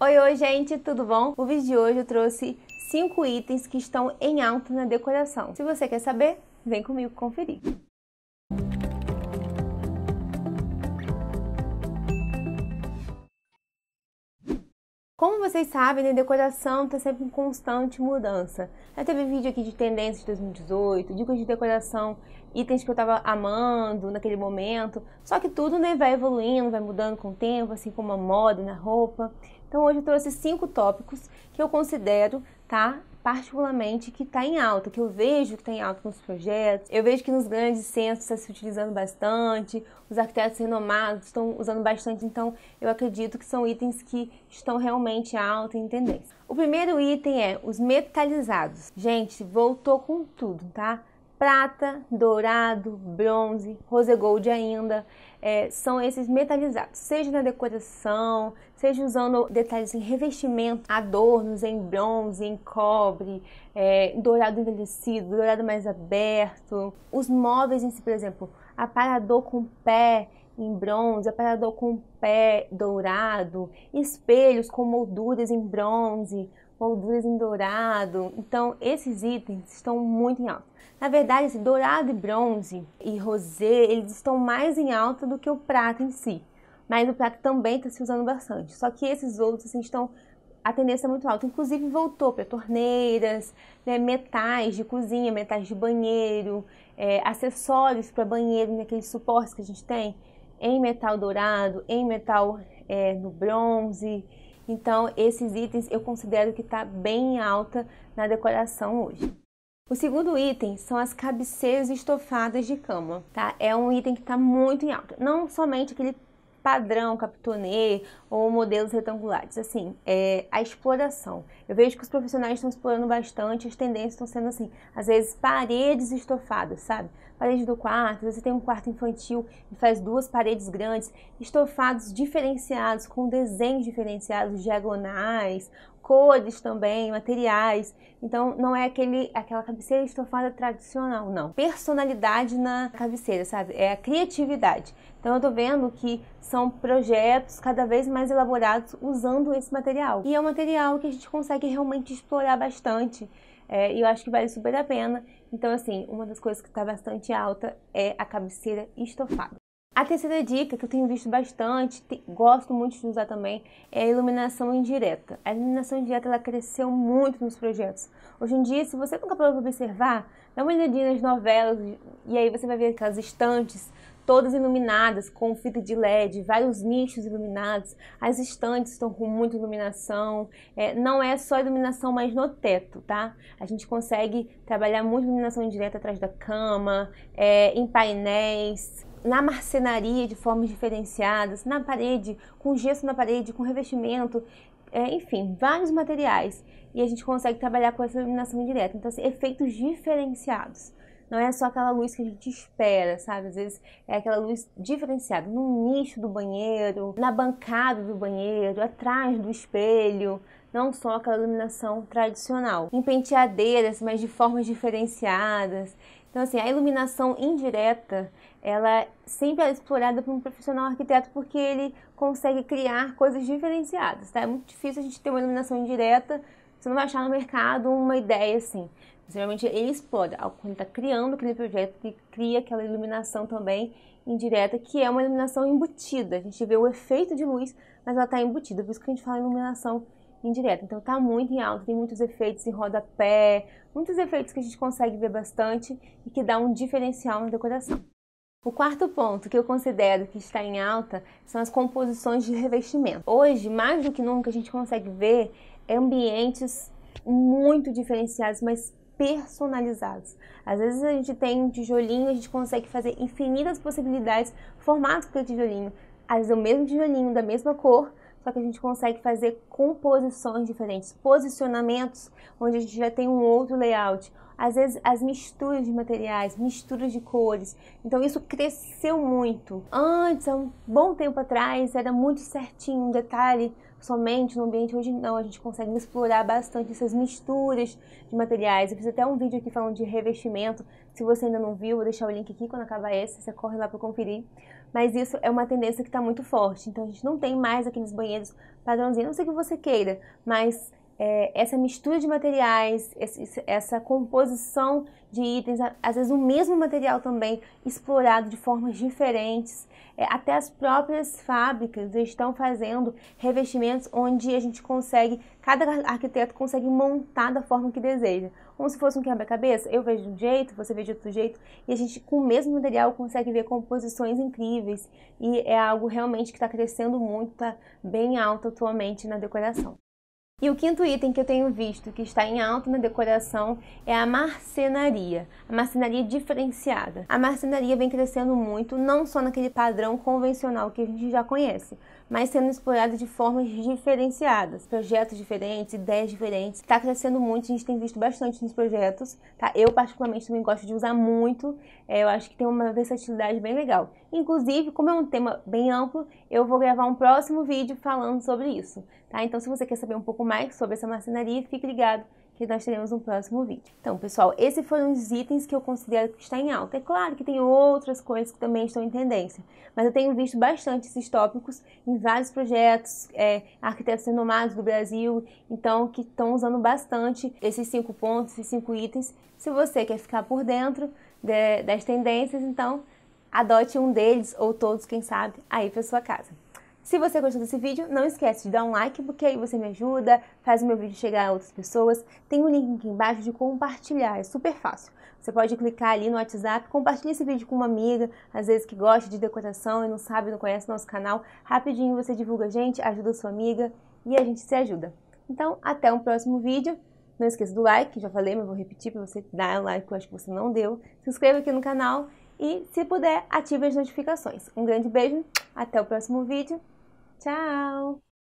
Oi, oi, gente, tudo bom? O vídeo de hoje eu trouxe 5 itens que estão em alta na decoração. Se você quer saber, vem comigo conferir. Como vocês sabem, a né, decoração está sempre em constante mudança. Já teve vídeo aqui de tendências de 2018, dicas de decoração, itens que eu estava amando naquele momento. Só que tudo né, vai evoluindo, vai mudando com o tempo, assim como a moda na né, roupa. Então hoje eu trouxe cinco tópicos que eu considero tá, particularmente que está em alta, que eu vejo que está em alta nos projetos, eu vejo que nos grandes centros está se utilizando bastante, os arquitetos renomados estão usando bastante, então eu acredito que são itens que estão realmente em alta em tendência. O primeiro item é os metalizados. Gente, voltou com tudo, tá? prata, dourado, bronze, rose gold ainda, é, são esses metalizados, seja na decoração, seja usando detalhes em revestimento, adornos em bronze, em cobre, é, dourado envelhecido, dourado mais aberto. Os móveis em si, por exemplo, aparador com pé em bronze, aparador com pé dourado, espelhos com molduras em bronze, molduras em dourado. Então, esses itens estão muito em alta. Na verdade, esse dourado e bronze e rosé, eles estão mais em alta do que o prata em si. Mas o prata também está se usando bastante. Só que esses outros assim, estão a tendência é muito alta. Inclusive voltou para torneiras, né, metais de cozinha, metais de banheiro, é, acessórios para banheiro, né, aqueles suportes que a gente tem em metal dourado, em metal é, no bronze. Então, esses itens eu considero que está bem em alta na decoração hoje. O segundo item são as cabeceiras estofadas de cama, tá? É um item que está muito em alta. Não somente aquele padrão capitonê ou modelos retangulares, assim, é a exploração. Eu vejo que os profissionais estão explorando bastante, as tendências estão sendo assim, às vezes paredes estofadas, sabe? parede do quarto, você tem um quarto infantil e faz duas paredes grandes, estofados diferenciados, com desenhos diferenciados, diagonais, cores também, materiais. Então não é aquele, aquela cabeceira estofada tradicional, não. Personalidade na cabeceira, sabe? É a criatividade. Então eu tô vendo que são projetos cada vez mais elaborados usando esse material. E é um material que a gente consegue realmente explorar bastante. É, e eu acho que vale super a pena. Então, assim, uma das coisas que está bastante alta é a cabeceira estofada. A terceira dica que eu tenho visto bastante, te, gosto muito de usar também, é a iluminação indireta. A iluminação indireta ela cresceu muito nos projetos. Hoje em dia, se você nunca parou para observar, dá uma olhadinha nas novelas e aí você vai ver aquelas estantes todas iluminadas com fita de LED, vários nichos iluminados, as estantes estão com muita iluminação. É, não é só iluminação mais no teto, tá? A gente consegue trabalhar muito iluminação direta atrás da cama, é, em painéis, na marcenaria de formas diferenciadas, na parede, com gesso na parede, com revestimento. É, enfim, vários materiais e a gente consegue trabalhar com essa iluminação direta Então, assim, efeitos diferenciados não é só aquela luz que a gente espera, sabe? Às vezes é aquela luz diferenciada no nicho do banheiro, na bancada do banheiro, atrás do espelho, não só aquela iluminação tradicional, em penteadeiras, mas de formas diferenciadas. Então, assim, a iluminação indireta, ela sempre é explorada por um profissional arquiteto porque ele consegue criar coisas diferenciadas, tá? É muito difícil a gente ter uma iluminação indireta você não vai achar no mercado uma ideia assim. Geralmente ele explora, quando está criando aquele projeto, ele cria aquela iluminação também indireta, que é uma iluminação embutida. A gente vê o efeito de luz, mas ela está embutida, por isso que a gente fala iluminação indireta. Então está muito em alta, tem muitos efeitos em rodapé, muitos efeitos que a gente consegue ver bastante e que dá um diferencial na decoração. O quarto ponto que eu considero que está em alta são as composições de revestimento. Hoje, mais do que nunca, a gente consegue ver ambientes muito diferenciados, mas personalizados. Às vezes a gente tem um tijolinho, a gente consegue fazer infinitas possibilidades, formatos pelo o tijolinho. Às vezes é o mesmo tijolinho, da mesma cor, só que a gente consegue fazer composições diferentes, posicionamentos onde a gente já tem um outro layout. Às vezes as misturas de materiais, misturas de cores. Então isso cresceu muito. Antes, há um bom tempo atrás, era muito certinho, um detalhe somente no ambiente não a gente consegue explorar bastante essas misturas de materiais. Eu fiz até um vídeo aqui falando de revestimento, se você ainda não viu, vou deixar o link aqui quando acabar esse, você corre lá para conferir. Mas isso é uma tendência que está muito forte, então a gente não tem mais aqueles banheiros padrãozinhos, não sei que você queira, mas é, essa mistura de materiais, essa composição de itens, às vezes o mesmo material também explorado de formas diferentes. É, até as próprias fábricas estão fazendo revestimentos onde a gente consegue, cada arquiteto consegue montar da forma que deseja. Como se fosse um quebra-cabeça, eu vejo de um jeito, você vê de outro jeito, e a gente com o mesmo material consegue ver composições incríveis. E é algo realmente que está crescendo muito, está bem alto atualmente na decoração. E o quinto item que eu tenho visto que está em alta na decoração é a marcenaria, a marcenaria diferenciada. A marcenaria vem crescendo muito, não só naquele padrão convencional que a gente já conhece, mas sendo explorada de formas diferenciadas, projetos diferentes, ideias diferentes. Está crescendo muito, a gente tem visto bastante nos projetos, tá? Eu particularmente também gosto de usar muito, é, eu acho que tem uma versatilidade bem legal. Inclusive, como é um tema bem amplo, eu vou gravar um próximo vídeo falando sobre isso, tá? Então, se você quer saber um pouco mais sobre essa marcenaria fique ligado que nós teremos um próximo vídeo. Então, pessoal, esses foram os itens que eu considero que está em alta. É claro que tem outras coisas que também estão em tendência, mas eu tenho visto bastante esses tópicos em vários projetos, é, arquitetos renomados do Brasil, então, que estão usando bastante esses cinco pontos, esses cinco itens. Se você quer ficar por dentro de, das tendências, então, adote um deles ou todos, quem sabe, aí para sua casa. Se você gostou desse vídeo, não esquece de dar um like, porque aí você me ajuda, faz o meu vídeo chegar a outras pessoas. Tem um link aqui embaixo de compartilhar, é super fácil. Você pode clicar ali no WhatsApp, compartilha esse vídeo com uma amiga, às vezes que gosta de decoração e não sabe, não conhece nosso canal. Rapidinho você divulga a gente, ajuda a sua amiga e a gente se ajuda. Então, até um próximo vídeo. Não esqueça do like, já falei, mas vou repetir para você dar um like que eu acho que você não deu. Se inscreva aqui no canal e, se puder, ative as notificações. Um grande beijo, até o próximo vídeo. Chao.